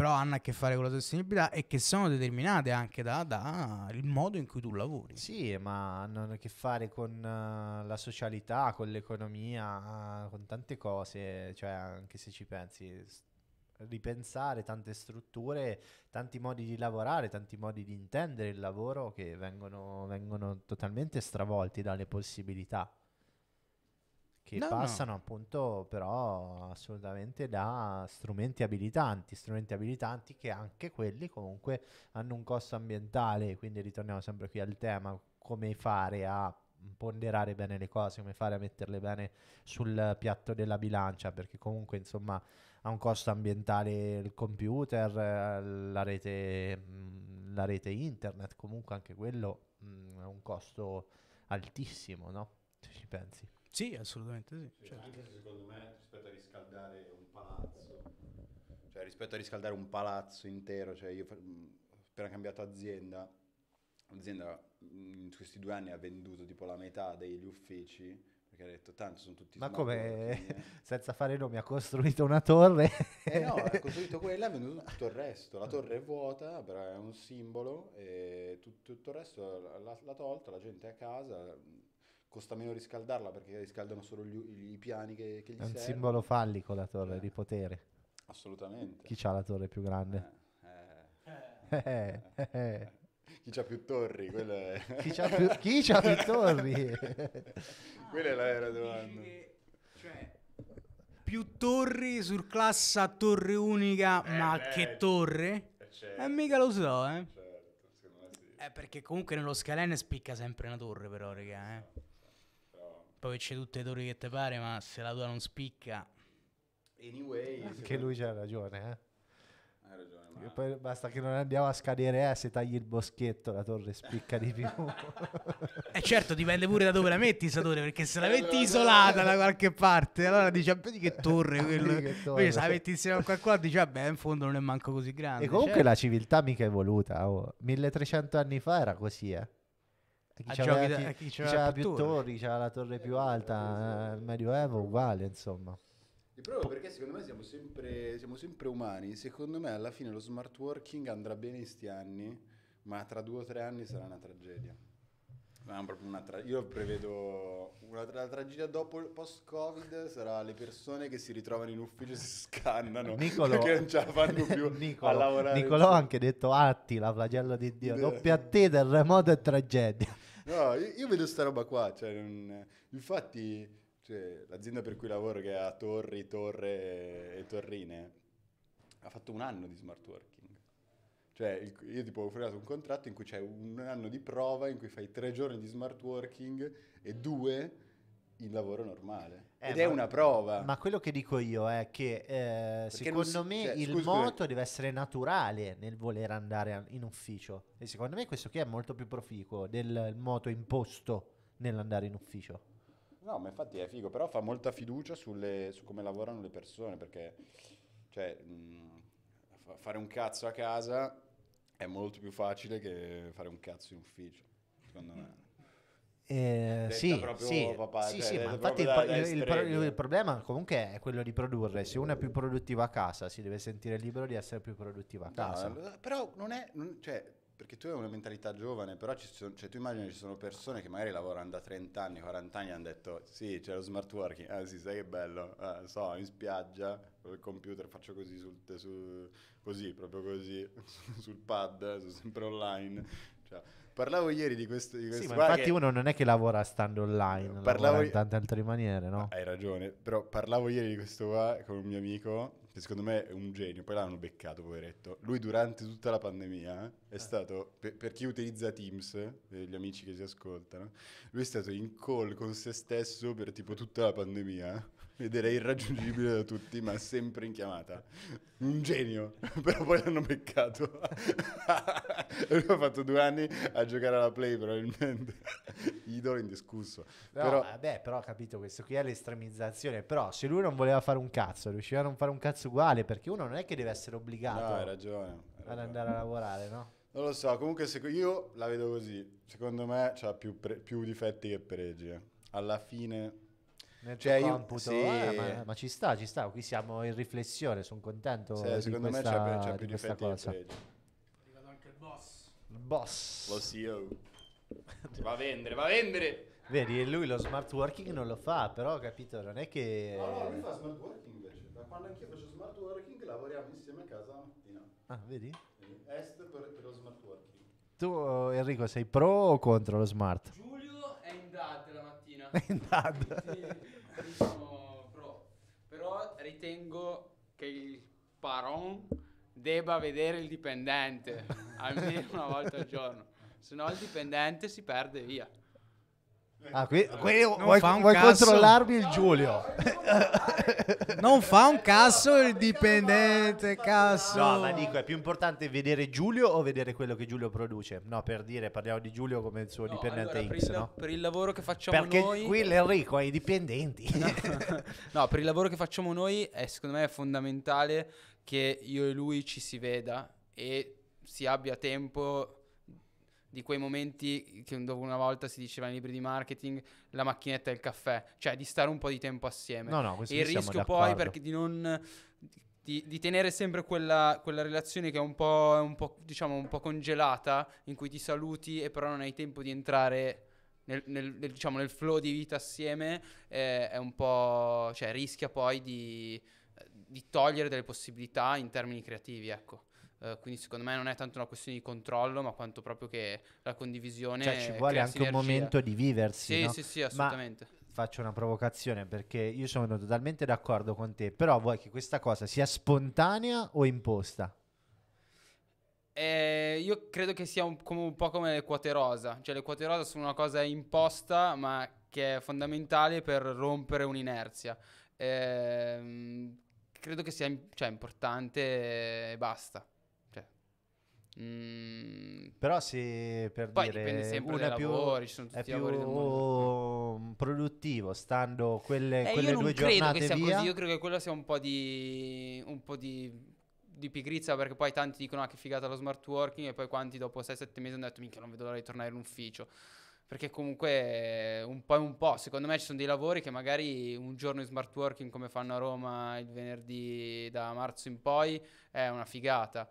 però hanno a che fare con la sostenibilità e che sono determinate anche dal da, modo in cui tu lavori. Sì, ma hanno a che fare con uh, la socialità, con l'economia, uh, con tante cose, cioè anche se ci pensi, st- ripensare tante strutture, tanti modi di lavorare, tanti modi di intendere il lavoro che vengono, vengono totalmente stravolti dalle possibilità che no, passano no. appunto però assolutamente da strumenti abilitanti, strumenti abilitanti che anche quelli comunque hanno un costo ambientale, quindi ritorniamo sempre qui al tema come fare a ponderare bene le cose, come fare a metterle bene sul piatto della bilancia, perché comunque insomma ha un costo ambientale il computer, la rete, mm, la rete internet, comunque anche quello mh, mm, ha un costo altissimo, no? Se ci pensi. Sì, assolutamente sì. Cioè, certo. Anche se secondo me rispetto a riscaldare un palazzo, cioè rispetto a riscaldare un palazzo intero, cioè io mh, appena cambiato azienda, l'azienda in questi due anni ha venduto tipo la metà degli uffici perché ha detto tanto sono tutti ma come senza fare nomi ha costruito una torre eh no ha costruito quella e ha venduto tutto il resto la torre è vuota però è un simbolo e tutto, tutto il resto l'ha, l'ha tolta la gente è a casa costa meno riscaldarla perché riscaldano solo gli, i piani che, che gli È un serve. simbolo fallico la torre eh. di potere. Assolutamente. Chi ha la torre più grande? Eh. Eh. eh. Chi ha più torri? È... chi ha più, chi più torri? Ah, Quella è la vera domanda. cioè, più torri classe torre unica, eh, ma beh, che torre? Eh, certo. Eh, mica lo so, eh. Certo, sì. perché comunque nello Skyline spicca sempre una torre, però, raga, eh. Poi c'è tutte le torri che te pare, ma se la tua non spicca... Anyway... Anche lui c'ha ragione, eh? Hai ragione, ma... poi basta che non andiamo a scadere eh, se tagli il boschetto la torre spicca di più e eh certo dipende pure da dove la metti Satore perché se la eh, metti isolata da qualche parte allora dici ah, vedi che torre ah, quello che torre. Poi, se la metti insieme a qualcuno dici vabbè in fondo non è manco così grande e comunque cioè... la civiltà mica è evoluta oh. 1300 anni fa era così eh chi c'aveva, chi, chi più torri, c'aveva la torre più eh, alta, il eh, eh, Medioevo uguale, insomma. Il problema perché secondo me siamo sempre, siamo sempre, umani, secondo me alla fine lo smart working andrà bene in questi anni, ma tra due o tre anni sarà una tragedia. Una tra- io prevedo una tra- tragedia dopo il post covid sarà le persone che si ritrovano in ufficio e si scannano Nicolo, perché non ce la fanno più Nicolo, a lavorare Nicolò ha anche detto Atti la flagella di Dio doppia T terremoto e tragedia No, io, io vedo sta roba qua, cioè, non, infatti cioè, l'azienda per cui lavoro che ha torri, torre e torrine ha fatto un anno di smart working. Cioè, il, io tipo ho fregato un contratto in cui c'è un anno di prova in cui fai tre giorni di smart working e due in lavoro normale. Eh, Ed ma, è una prova. Ma quello che dico io è che eh, secondo me cioè, il scusi, moto deve essere naturale nel voler andare a, in ufficio. E secondo me questo qui è molto più proficuo del moto imposto nell'andare in ufficio. No, ma infatti è figo, però fa molta fiducia sulle, su come lavorano le persone, perché cioè, mh, mm, fare un cazzo a casa è molto più facile che fare un cazzo in ufficio, secondo me. Eh, sì, sì, papà, sì, cioè, sì ma infatti da, il, il, il, problema comunque è quello di produrre. Se uno è più produttivo a casa, si deve sentire libero di essere più produttivo a casa. No, eh, però non è, non, cioè, perché tu hai una mentalità giovane, però sono, cioè, tu immagini ci sono persone che magari lavorano da 30 anni, 40 anni e hanno detto sì, c'è lo smart working, ah sì, sai che bello, ah, so, in spiaggia, con il computer faccio così, sul, su, così proprio così, sul pad, sono sempre online. Cioè, Parlavo ieri di questo. Di questo sì, infatti, che... uno non è che lavora stando online, parlavo in tante altre maniere, no? Hai ragione, però parlavo ieri di questo qua con un mio amico, che secondo me è un genio. Poi l'hanno beccato, poveretto. Lui, durante tutta la pandemia, è eh. stato per, per chi utilizza Teams, gli amici che si ascoltano, lui è stato in call con se stesso per tipo tutta la pandemia direi irraggiungibile da tutti, ma sempre in chiamata. Un genio, però poi l'hanno beccato. Lui ha fatto due anni a giocare alla play, probabilmente. Idolo indiscusso. No, però... Vabbè, però ho capito, questo qui è l'estremizzazione. Però se lui non voleva fare un cazzo, riusciva a non fare un cazzo uguale, perché uno non è che deve essere obbligato no, hai ragione, hai ragione. ad andare a lavorare, no? Non lo so, comunque se io la vedo così. Secondo me ha più, pre- più difetti che pregi. Eh. Alla fine nel cioè, io, computo. Sì. Eh, ma, ma, ci sta, ci sta. Qui siamo in riflessione. Sono contento. Sì, secondo questa, me c'è, c'è più di questa cosa. È arrivato anche il boss. Il boss. Lo CEO. va a vendere, va a vendere. Vedi, lui lo smart working non lo fa, però capito, non è che... No, no, lui fa smart working invece. Da quando anch'io faccio smart working lavoriamo insieme a casa la mattina. Ah, vedi? est per, per, lo smart working. Tu, Enrico, sei pro o contro lo smart? Giulio è in dad la mattina. è in dad grandissimo pro. Però ritengo che il paron debba vedere il dipendente almeno una volta al giorno, se no il dipendente si perde via. Ah, qui, eh, qui vuoi, vuoi controllarmi il Giulio? non fa un cazzo il dipendente, cazzo. No, ma dico, è più importante vedere Giulio o vedere quello che Giulio produce? No, per dire, parliamo di Giulio come il suo no, dipendente allora, X, per il, no? Per il lavoro che facciamo Perché noi... qui l'Enrico ha i dipendenti. No. no, per il lavoro che facciamo noi è, secondo me è fondamentale che io e lui ci si veda e si abbia tempo di quei momenti che dove una volta si diceva nei libri di marketing la macchinetta e il caffè, cioè di stare un po' di tempo assieme. No, no, questo e il rischio poi perché di non di, di tenere sempre quella, quella, relazione che è un po', un po', diciamo, un po' congelata, in cui ti saluti e però non hai tempo di entrare nel, nel, nel, diciamo, nel flow di vita assieme, eh, è un po', cioè rischia poi di, di togliere delle possibilità in termini creativi, ecco. Eh, quindi secondo me non è tanto una questione di controllo, ma quanto proprio che la condivisione. Cioè, ci vuole anche sinergia. un momento di viversi. Sì, no? sì, sì, assolutamente. Ma faccio una provocazione perché io sono totalmente d'accordo con te, però vuoi che questa cosa sia spontanea o imposta? Eh, io credo che sia un, come, un po' come le quote rosa, cioè le quote rosa sono una cosa imposta ma che è fondamentale per rompere un'inerzia. Eh, credo che sia cioè, importante e basta. Mm. Però se per Poi dire dipende sempre dai più, lavori, ci sono tutti è più mm, produttivo stando quelle, eh, quelle due giornate che sia via. Così. Io credo che quello sia un po' di un po' di di pigrizia perché poi tanti dicono ah che figata lo smart working e poi quanti dopo 6-7 mesi hanno detto minchia non vedo l'ora di tornare in ufficio perché comunque un po' è un po', secondo me ci sono dei lavori che magari un giorno di smart working come fanno a Roma il venerdì da marzo in poi è una figata,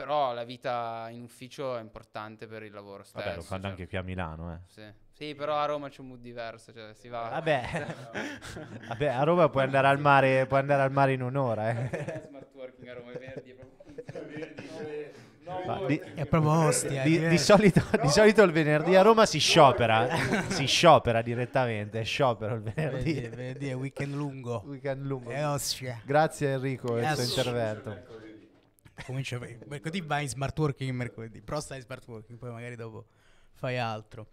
però la vita in ufficio è importante per il lavoro stesso. Vabbè, lo fanno cioè. anche qui a Milano, eh. Sì. sì. però a Roma c'è un mood diverso, cioè si va... Vabbè, Vabbè a Roma puoi andare al mare, puoi andare al mare in un'ora, eh. Smart working a Roma, è verdi, è proprio... verdi, No, di, è proprio ostia. Di, di, solito, di, solito, il venerdì a Roma si sciopera. si sciopera direttamente. È sciopero il venerdì. Venerdì, venerdì è weekend lungo. Weekend lungo. È ostia. Grazie Enrico per il tuo intervento comincia mercoledì vai in smart working mercoledì, però stai in smart working, poi magari dopo fai altro.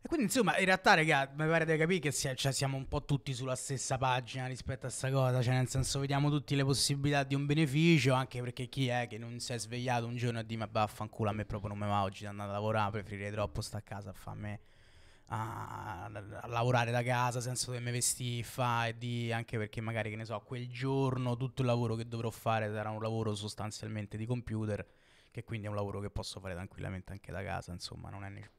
E quindi insomma, in realtà, raga, mi pare di capire che sia, cioè, siamo un po' tutti sulla stessa pagina rispetto a sta cosa, cioè nel senso vediamo tutte le possibilità di un beneficio, anche perché chi è che non si è svegliato un giorno e dice ma vaffanculo a me proprio non mi va oggi di andare a lavorare, preferirei troppo sta a casa a farmi a, a lavorare da casa senza dovermi vestire, e di anche perché magari che ne so, quel giorno tutto il lavoro che dovrò fare sarà un lavoro sostanzialmente di computer, che quindi è un lavoro che posso fare tranquillamente anche da casa, insomma, non è, ne-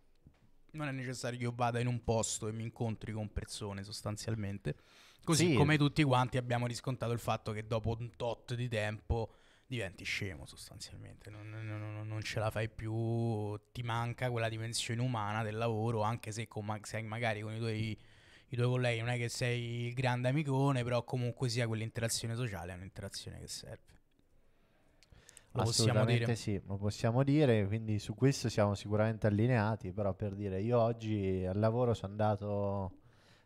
non è necessario che io vada in un posto e mi incontri con persone sostanzialmente. Così sì. come tutti quanti abbiamo riscontrato il fatto che dopo un tot di tempo diventi scemo sostanzialmente, non, non, non, ce la fai più, ti manca quella dimensione umana del lavoro, anche se con, sei magari con i tuoi, i tuoi colleghi non è che sei il grande amicone, però comunque sia quell'interazione sociale è un'interazione che serve. Lo possiamo dire. sì, lo possiamo dire, quindi su questo siamo sicuramente allineati, però per dire io oggi al lavoro sono andato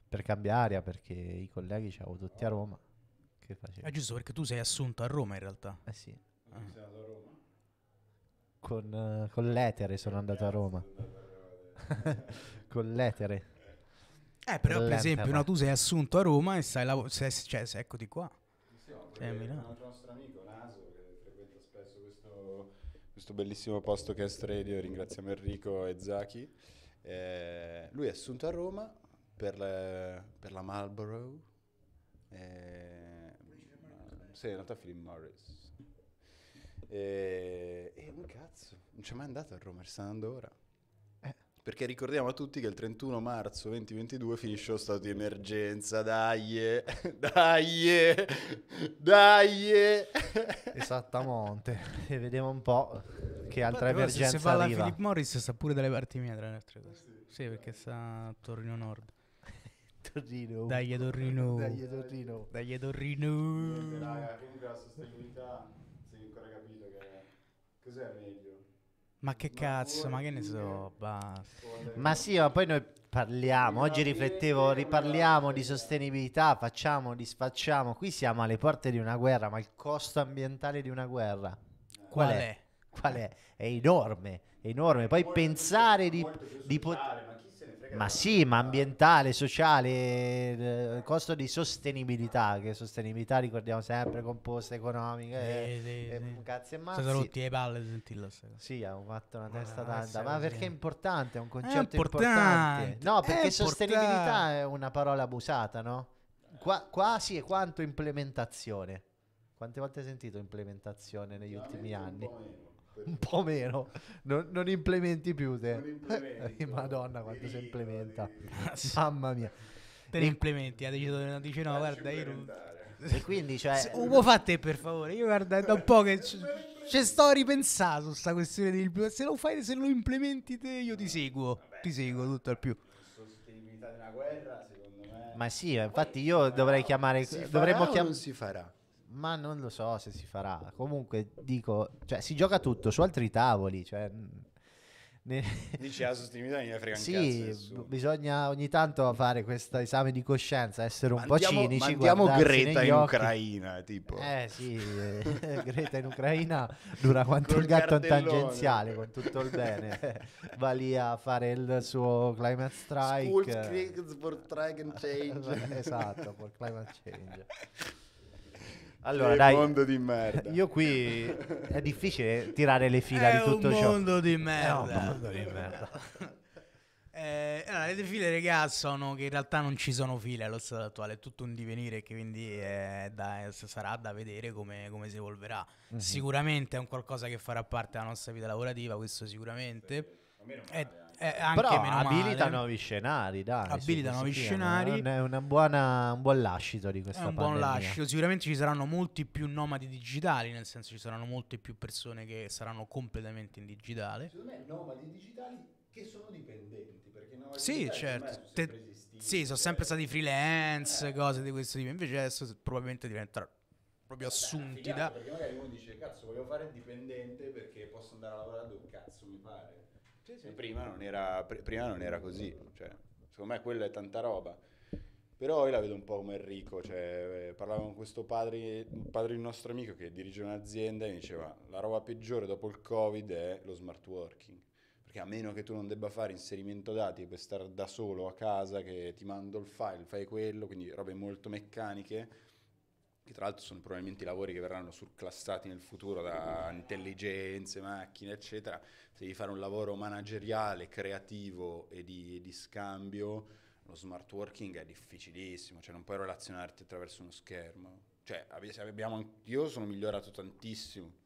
per cambiare aria perché i colleghi ci avevo tutti a Roma che facevi? È giusto perché tu sei assunto a Roma in realtà. Eh sì. Ah. andato a Roma? Con, uh, con l'etere sono andato a Roma. con l'etere. Eh, però per esempio, no, tu sei assunto a Roma e stai lavorando, cioè, sei, eccoti qua. Sì, sei a Un nostro amico, Naso, che frequenta spesso questo, questo bellissimo posto che è Stradio. ringraziamo Enrico e Zachi. Eh, lui è assunto a Roma per, le, per la Marlborough. Eh, sì, in realtà Philip Morris. E, e un cazzo, non c'è mai andato a Roma, sta andando ora. Eh. Perché ricordiamo a tutti che il 31 marzo 2022 finisce lo stato di emergenza, dai, eh, dai, eh, dai. Eh. Esattamente, e vediamo un po' che altra Guarda, emergenza se, se va arriva. la Philip Morris sta pure dalle parti mie, tra le altre cose. Sì, perché sta a Torino Nord. Torrino. Dai Torrino. Dai Torrino. Dai Torrino. comunque la sostenibilità, se non ancora capito che cos'è meglio. Ma che cazzo, ma che ne so, basta. Ma sì, ma poi noi parliamo, oggi riflettevo, riparliamo di sostenibilità, facciamo, disfacciamo, qui siamo alle porte di una guerra, ma il costo ambientale di una guerra eh. qual è? Qual è? È enorme, è enorme. Poi pensare di, di poter ma sì, ma ambientale, sociale, eh, costo di sostenibilità, che sostenibilità ricordiamo sempre composta economica. Eh, sì, eh, sì, Cazzo e mazzi. Sono rotti le palle sentirla. Sì, abbiamo fatto una testa ah, tanta, ma perché è importante, è un concetto è importante. importante. No, perché è sostenibilità è una parola abusata, no? Qua, sì, e quanto implementazione. Quante volte hai sentito implementazione negli ultimi anni? un po' meno, non, non implementi più te. Implementi, eh, Madonna quanto si implementa. Mamma mia. Te ne implementi, ha deciso di dice no, guarda io E quindi cioè... Uomo fa te per favore, io guarda da un po' che... Ci sto ripensando su sta questione di se lo fai, se lo implementi te io ti ah, seguo, Vabbè, ti seguo tutto al più. Sostenibilità della guerra secondo me... Ma sì, infatti io dovrei chiamare... Dovremmo chiamare... Non si farà? Ma non lo so se si farà. Comunque dico, cioè, si gioca tutto su altri tavoli. Cioè, ne... Dici la ah, sostenibilità non gliene frega Sì, bisogna ogni tanto fare questo esame di coscienza, essere un mandiamo, po' cinici. Mandiamo Greta in occhi. Ucraina, tipo. Eh sì, eh, Greta in Ucraina dura quanto Col il gatto in tangenziale, con tutto il bene. Va lì a fare il suo climate strike. School for strike change. esatto, for climate change. Allora, che dai, mondo di merda. Io qui è difficile tirare le fila è di tutto ciò. È un mondo di merda. un mondo di merda. Eh, allora, le file, regà, sono che in realtà non ci sono file allo stato attuale, è tutto un divenire che quindi da, sarà da vedere come, come si evolverà. Mm-hmm. Sicuramente è un qualcosa che farà parte della nostra vita lavorativa, questo sicuramente. Sì, eh, anche Però meno abilita male. nuovi scenari, dai. Abilita nuovi scenari. È una buona, un buon lascito di questa è un pandemia. buon lascito. Sicuramente ci saranno molti più nomadi digitali, nel senso ci saranno molte più persone che saranno completamente in digitale. Secondo me nomadi digitali che sono dipendenti, perché nomadi Sì, certo. Te, sì, sono sempre stati freelance, eh. cose di questo tipo. Invece adesso probabilmente diventerà proprio assunti Beh, figata, da... Perché magari uno dice, cazzo, voglio fare il dipendente perché posso andare a lavorare dove cazzo mi pare. Sì, sì. Prima, non era, pr- prima, non era, così. Cioè, secondo me quella è tanta roba. Però io la vedo un po' come Enrico, cioè, eh, parlavo con questo padre, un padre di un nostro amico che dirige un'azienda e mi diceva la roba peggiore dopo il Covid è lo smart working, perché a meno che tu non debba fare inserimento dati per stare da solo a casa, che ti mando il file, fai quello, quindi robe molto meccaniche, che tra l'altro sono probabilmente i lavori che verranno surclassati nel futuro da intelligenze, macchine, eccetera, se devi fare un lavoro manageriale, creativo e di, di scambio, lo smart working è difficilissimo, cioè non puoi relazionarti attraverso uno schermo. Cioè, abbiamo, io sono migliorato tantissimo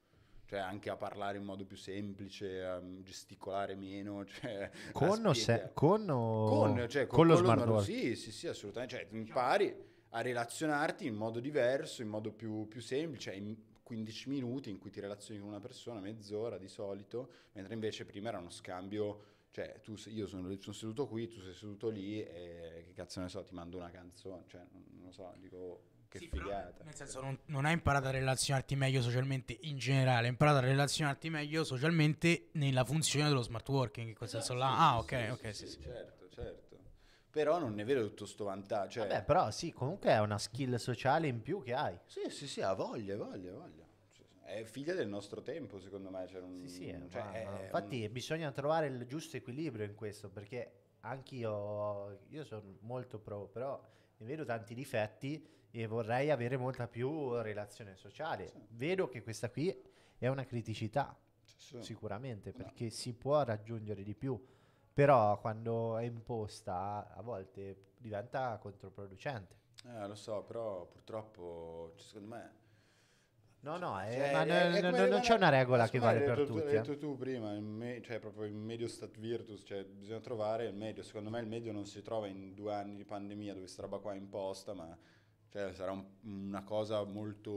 cioè anche a parlare in modo più semplice, a gesticolare meno. Cioè, con, o se, con o con, cioè, con, con lo smart working? Sì, sì, sì, assolutamente. Cioè, impari a relazionarti in modo diverso, in modo più, più semplice, in 15 minuti in cui ti relazioni con una persona, mezz'ora di solito, mentre invece prima era uno scambio cioè tu, io sono, sono, seduto qui, tu sei seduto lì e che cazzo ne so, ti mando una canzone, cioè non lo so, dico che sì, figata. Però, nel senso non, non, hai imparato a relazionarti meglio socialmente in generale, hai imparato a relazionarti meglio socialmente nella funzione dello smart working, in quel esatto, senso là. Sì, ah, sì, ok, ok, sì, sì. Certo però non ne vedo tutto sto vantaggio. Cioè... Vabbè, però sì, comunque è una skill sociale in più che hai. Sì, sì, sì, ha voglia, voglia, voglia. Cioè, è figlia del nostro tempo, secondo me. Cioè, un... sì, sì, cioè, ma, ma... infatti un... bisogna trovare il giusto equilibrio in questo, perché anch'io, io sono molto pro, però ne vedo tanti difetti e vorrei avere molta più relazione sociale. Sì. Vedo che questa qui è una criticità, sì, sì. sicuramente, no. perché si può raggiungere di più però quando è imposta a volte diventa controproducente. Eh, lo so, però purtroppo cioè, secondo me... No, no, è, cioè, è, è, non, non c'è una regola che vale per tu, tutti. Hai eh. detto eh. tu prima, il me, cioè proprio il medio stat virtus, cioè bisogna trovare il medio. Secondo me il medio non si trova in due anni di pandemia dove sta roba qua è imposta, ma cioè, sarà un, una cosa molto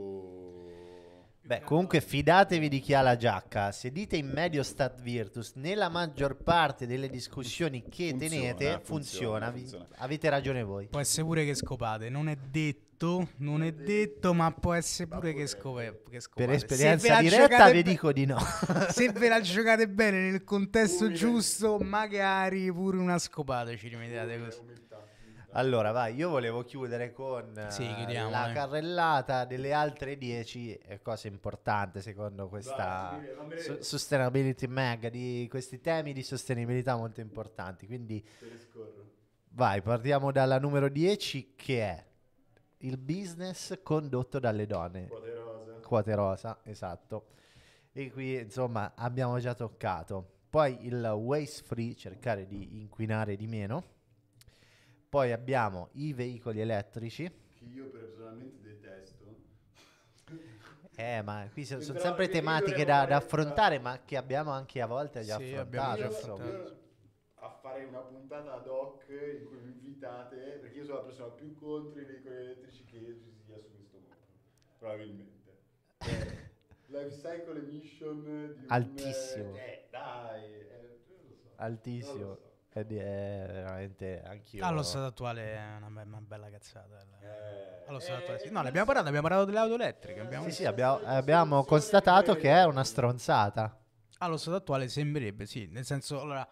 Beh, comunque fidatevi di chi ha la giacca. Se dite in medio Stat Virtus, nella maggior parte delle discussioni che funziona, tenete funziona, funziona. funziona, Avete ragione voi. Può essere pure che scopate, non è detto, non è detto, ma può essere pure, pure che, scopate. Per esperienza diretta vi dico di no. se ve la giocate bene nel contesto Umile. giusto, magari pure una scopata ci rimediate così. Allora, vai, io volevo chiudere con sì, eh, la eh. carrellata delle altre 10 eh, cose importanti secondo questa vai, su- Sustainability Mag, di questi temi di sostenibilità molto importanti. Quindi vai, partiamo dalla numero 10 che è il business condotto dalle donne. Quote rosa. Quote rosa, esatto. E qui insomma abbiamo già toccato. Poi il waste free, cercare di inquinare di meno poi abbiamo i veicoli elettrici. Che io personalmente detesto. Eh, ma qui sono, sono sempre tematiche da, da, affrontare, ma che abbiamo anche a volte già sì, affrontato. affrontato. a fare una puntata ad hoc in cui mi invitate, perché io sono la persona più contro i veicoli elettrici che ci sia su questo mondo, probabilmente. Eh, life cycle emission di altissimo. Un, eh, dai, eh, so, altissimo è, eh, di, è eh, veramente anch'io. Allo stato attuale è una, be- una bella cazzata. Eh, eh. Allo stato eh, attuale, sì. No, ne abbiamo parlato, abbiamo parlato delle auto elettriche. Abbiamo... Sì, sì, abbiamo, abbiamo constatato che è una stronzata. Allo stato attuale sembrerebbe, sì. Nel senso, allora,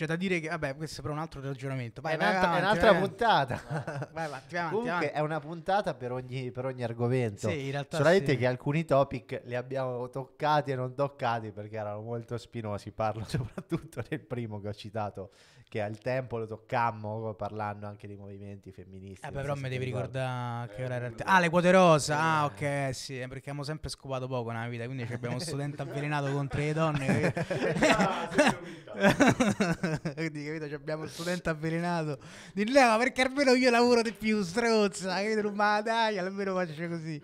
c'è da dire che, vabbè, questo è però un altro ragionamento. Vai, è, vai un'altra, avanti, è un'altra vai puntata. Vai avanti, avanti, Comunque avanti. è una puntata per ogni, per ogni argomento. Sì, in realtà Solamente sì. che alcuni topic li abbiamo toccati e non toccati perché erano molto spinosi. Parlo soprattutto del primo che ho citato, che al tempo lo toccammo parlando anche dei movimenti femministi. Eh, però mi devi ricordare che ora era il tempo. Ah, le quote rosa. Ah, ok, sì, eh, perché abbiamo sempre scopato poco nella vita, quindi abbiamo un studente avvelenato contro le donne. che... Ah, Quindi, capito, abbiamo il studente avvelenato. Di no, perché almeno io lavoro di più, strozza, capito, ma dai, almeno faccio così.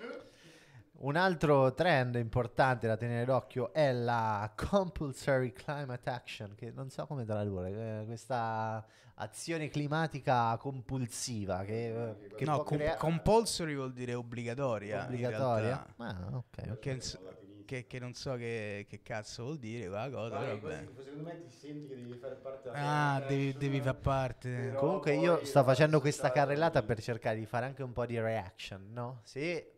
Un altro trend importante da tenere d'occhio è la Compulsory Climate Action, che non so come tradurre, eh, questa azione climatica compulsiva. Che, eh, che no, com- compulsory vuol dire obbligatoria. Obbligatoria? Ah, ok. okay che, che, non so che, che, cazzo vuol dire quella cosa. Però così, secondo me ti senti che devi far parte Ah, devi, eh, devi far parte. Comunque io sto facendo questa carrellata per cercare di fare anche un po' di reaction, no? Se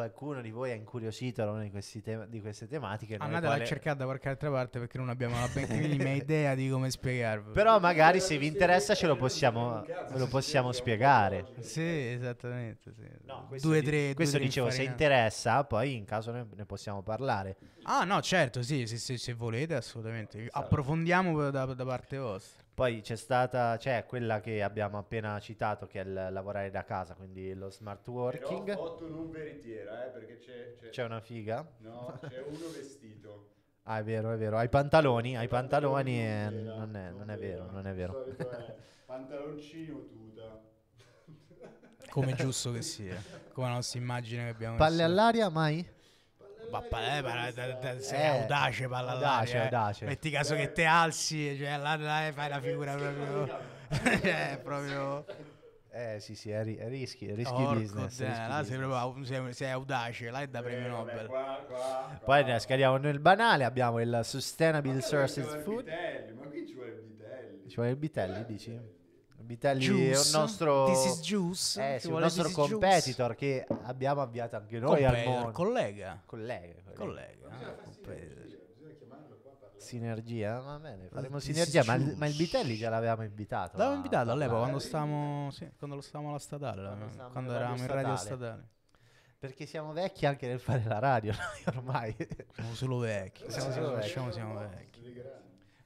qualcuno di voi è incuriosito da una di, te- di, queste tematiche. Andate quale... a cercare da qualche altra parte perché non abbiamo la minima idea di come spiegarvi. Però magari se vi interessa ce lo possiamo, lo possiamo spiegare. Sì, esattamente. Sì. No, questo, due, tre, questo due, dicevo, se interessa poi in caso ne, ne, possiamo parlare. Ah no, certo, sì, se, se, se volete assolutamente. Esatto. Approfondiamo da, da parte vostra. Poi c'è stata, c'è quella che abbiamo appena citato, che è il lavorare da casa, quindi lo smart working. Però foto non veritiera, eh, perché c'è, c'è... C'è una figa? No, c'è uno vestito. Ah, è vero, è vero. Hai pantaloni, hai pantaloni, pantaloni e vera, non, è, non, non è, esatto, vero, non è vero. È pantaloncino tuta. Come giusto che sia, come la nostra immagine che abbiamo Palle messo. all'aria mai? Eh, eh, sei eh, audace, palla audace, eh. audace. Metti caso che te alzi, cioè, là, là, fai la figura proprio... cioè, proprio... Eh sì sì, è, ri- è rischi, è rischi Orco business. Te, rischi là business. Sei, proprio, sei, sei, audace, là è da premio Nobel. Vabbè, qua, qua, Poi ne scariamo nel banale, abbiamo il Sustainable Sources Food. Vitelli, ma qui ci vuole il Bitelli. Ci vuole il Bitelli, dici? Vitelli Juice, è un nostro, Juice, eh, sì, un nostro competitor Juice. che abbiamo avviato anche noi Competitor, al mondo. Collega. Collega. collega. collega. Ah, sinergia, sinergia, va bene, faremo This sinergia, ma il, ma il, Vitelli già l'avevamo invitato. L'avevamo invitato all'epoca quando, stavamo, sì, quando lo stavamo alla statale, quando, quando eravamo in radio statale. Perché siamo vecchi anche nel fare la radio, noi ormai. Siamo solo vecchi, siamo, solo vecchi.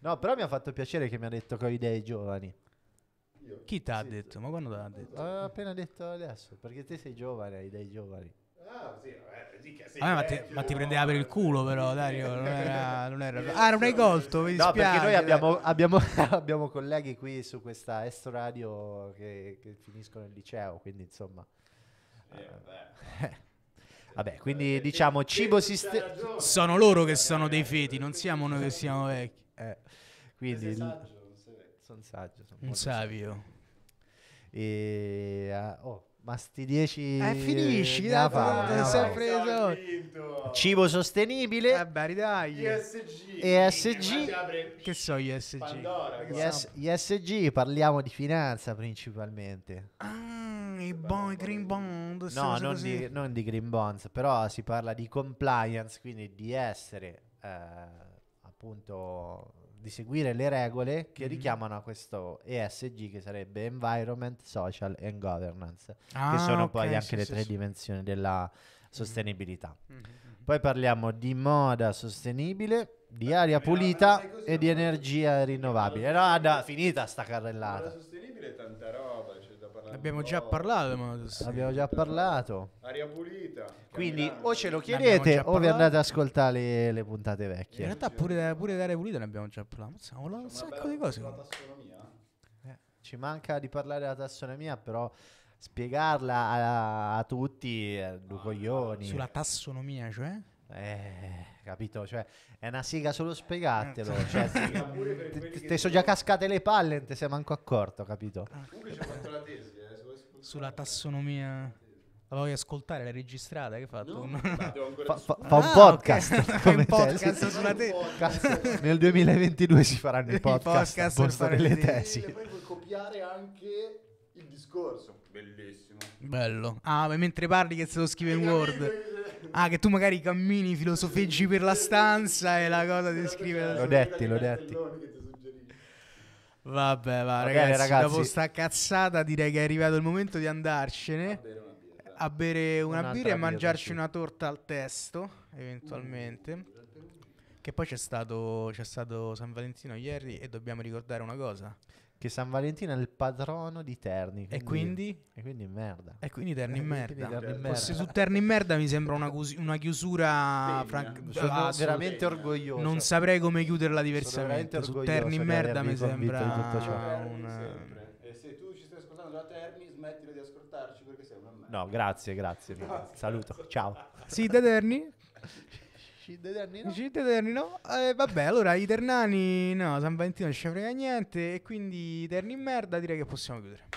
No, però mi ha fatto piacere che mi ha detto che ho idee giovani. Chi ti ha sì, detto? Ma quando te l'ha detto? L'ho appena detto adesso, perché te sei giovane, hai dei giovani. Ah, sì, vabbè, dica, sì, ah, ma, eh, te, ma, ti prendeva per il culo però Dario non era, non era ah non hai colto mi dispiace no perché noi abbiamo, abbiamo, abbiamo colleghi qui su questa Estoradio che, che finiscono il liceo quindi insomma eh, eh vabbè. vabbè quindi eh, diciamo cibo sistema sono loro che sono dei feti non siamo noi che siamo vecchi eh, quindi sono saggio. Son un savio. E, uh, oh, ma sti 10 eh, finisci, da fare. sempre no. Cibo sostenibile. Vabbè, ridagli. ISG. ESG. Che so ISG? Pandora, IS, ISG parliamo di finanza principalmente. Ah, i bond, green bond. No, non di, non di, green bonds, però si parla di compliance, quindi di essere eh, appunto di seguire le regole che mm-hmm. richiamano a questo ESG che sarebbe Environment, Social and Governance, ah, che sono okay, poi anche sì, le tre sì, dimensioni della mm-hmm. sostenibilità. Mm-hmm, mm-hmm. Poi parliamo di moda sostenibile, di Beh, ah, aria pulita e di energia rinnovabile. No, da, finita sta carrellata. Moda sostenibile è tanta roba Abbiamo già parlato, ma... Abbiamo già parlato. Aria pulita. Quindi o ce lo chiedete o vi andate ad ascoltare le, le puntate vecchie. In realtà pure, pure d'aria pulita ne abbiamo già parlato. Siamo là un sacco di cose. Eh, ci manca di parlare della tassonomia, però spiegarla a, a tutti è eh, ah, due ah, coglioni. Sulla tassonomia, cioè? Eh, capito? Cioè, è una siga solo spiegatelo. Eh, cioè, te, te sono già cascate le palle, non ti sei manco accorto, capito? Comunque sulla tassonomia. La voglio ascoltare, l'hai registrata? Che hai fatto? No, un... fa, fa, fa, un ah, podcast. Okay. fa un podcast sulla te. Podcast. Nel 2022 si faranno i podcast, podcast per fare le tesi. E poi puoi copiare anche il discorso. Bellissimo. Bello. Ah, ma mentre parli che se lo scrive in Word. Ah, che tu magari cammini, filosofeggi per la stanza e la cosa ti scrive... L'ho detto, l'ho detti. Vabbè, va, okay, ragazzi, ragazzi, dopo sta cazzata direi che è arrivato il momento di andarcene a bere una birra e mangiarci una torta al testo, eventualmente. Mm. Che poi c'è stato, c'è stato San Valentino ieri e dobbiamo ricordare una cosa che San Valentino è il padrono di Terni. Quindi, e quindi? E quindi merda. E quindi Terni eh, in merda. Terni cioè, su Terni in merda mi sembra una, cus- una chiusura... Franc- sono veramente orgoglioso. Non saprei come chiuderla diversamente. Su Terni in merda mi sembra... Una... E se tu ci stai ascoltando da Terni, smettila di ascoltarci perché sei una merda. No, grazie, grazie. No, saluto, ciao. Sì, da Terni? Cid Eternino. Cid Eternino. Eh, vabbè, allora i Ternani, no, San Valentino non ci frega niente. E quindi i Terni in merda, direi che possiamo chiudere.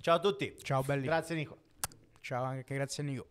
Ciao a tutti. Ciao belli. Grazie Nico. Ciao anche grazie a Nico.